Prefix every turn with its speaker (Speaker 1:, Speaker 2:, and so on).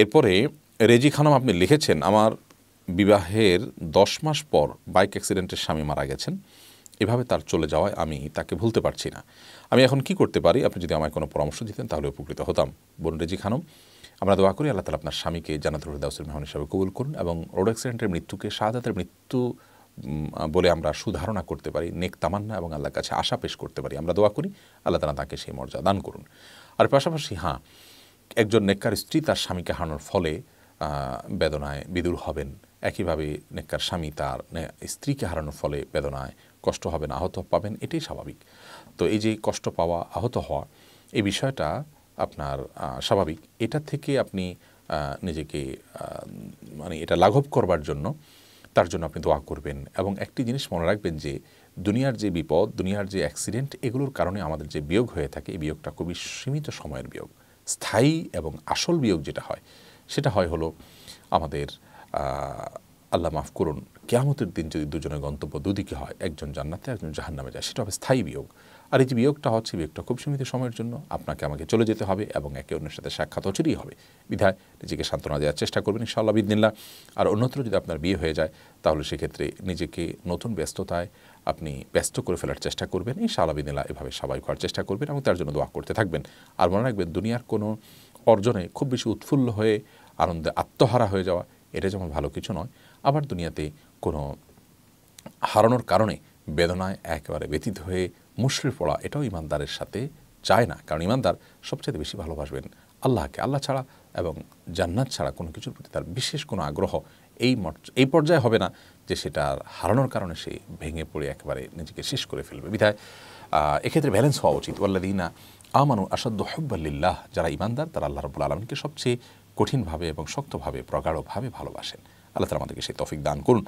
Speaker 1: এরপরে রেজি খানম আপনি লিখেছেন আমার বিবাহের দশ মাস পর বাইক অ্যাক্সিডেন্টের স্বামী মারা গেছেন এভাবে তার চলে যাওয়ায় আমি তাকে ভুলতে পারছি না আমি এখন কি করতে পারি আপনি যদি আমায় কোনো পরামর্শ দিতেন তাহলে উপকৃত হতাম বোন রেজি খানম আমরা দোয়া করি আল্লাহ তালা আপনার স্বামীকে জানাত হৃদাউসের মেহমান হিসাবে কবুল করুন এবং রোড অ্যাক্সিডেন্টের মৃত্যুকে শাহাদাতের মৃত্যু বলে আমরা সুধারণা করতে পারি নেক তামান্না এবং আল্লাহর কাছে আশা পেশ করতে পারি আমরা দোয়া করি আল্লাহ তালা তাকে সেই মর্যাদা দান করুন আর পাশাপাশি হ্যাঁ একজন নেককার স্ত্রী তার স্বামীকে হারানোর ফলে বেদনায় বিদুর হবেন একইভাবে নেককার স্বামী তার স্ত্রীকে হারানোর ফলে বেদনায় কষ্ট হবেন আহত পাবেন এটাই স্বাভাবিক তো এই যে কষ্ট পাওয়া আহত হওয়া এই বিষয়টা আপনার স্বাভাবিক এটা থেকে আপনি নিজেকে মানে এটা লাঘব করবার জন্য তার জন্য আপনি দোয়া করবেন এবং একটি জিনিস মনে রাখবেন যে দুনিয়ার যে বিপদ দুনিয়ার যে অ্যাক্সিডেন্ট এগুলোর কারণে আমাদের যে বিয়োগ হয়ে থাকে এই বিয়োগটা খুবই সীমিত সময়ের বিয়োগ স্থায়ী এবং আসল বিয়োগ যেটা হয় সেটা হয় হলো আমাদের আল্লাহ মাফ করুন কেয়ামতের দিন যদি দুজনের গন্তব্য দুদিকে হয় একজন জান্নাতে একজন জাহান নামে যায় সেটা হবে স্থায়ী বিয়োগ আর এই যে বিয়োগটা হচ্ছে বিয়োগটা খুব সীমিত সময়ের জন্য আপনাকে আমাকে চলে যেতে হবে এবং একে অন্যের সাথে সাক্ষাৎ অচিরই হবে বিধায় নিজেকে সান্ত্বনা দেওয়ার চেষ্টা করবেন ইনশাআল্লাহ বিদিনিল্লা আর অন্যত্র যদি আপনার বিয়ে হয়ে যায় তাহলে সেক্ষেত্রে নিজেকে নতুন ব্যস্ততায় আপনি ব্যস্ত করে ফেলার চেষ্টা করবেন ইনশাআল্লাহ বিদিনিল্লা এভাবে সবাই করার চেষ্টা করবেন এবং তার জন্য দোয়া করতে থাকবেন আর মনে রাখবেন দুনিয়ার কোনো অর্জনে খুব বেশি উৎফুল্ল হয়ে আনন্দে আত্মহারা হয়ে যাওয়া এটা যেমন ভালো কিছু নয় আবার দুনিয়াতে কোনো হারানোর কারণে বেদনায় একেবারে ব্যতীত হয়ে মুশরে পড়া এটাও ইমানদারের সাথে চায় না কারণ ইমানদার সবচেয়ে বেশি ভালোবাসবেন আল্লাহকে আল্লাহ ছাড়া এবং জান্নাত ছাড়া কোনো কিছুর প্রতি তার বিশেষ কোনো আগ্রহ এই এই পর্যায়ে হবে না যে সেটা হারানোর কারণে সে ভেঙে পড়ে একেবারে নিজেকে শেষ করে ফেলবে বিধায় এক্ষেত্রে ব্যালেন্স হওয়া উচিত ওয়াল্লাদিনা আমানু আসাদ্য হব্বাল্লিল্লাহ যারা ইমানদার তারা আল্লাহ রবুল আলমকে সবচেয়ে কঠিনভাবে এবং শক্তভাবে প্রগাঢ়ভাবে ভালোবাসেন আল্লাহ তালা আমাদেরকে সেই তফিক দান করুন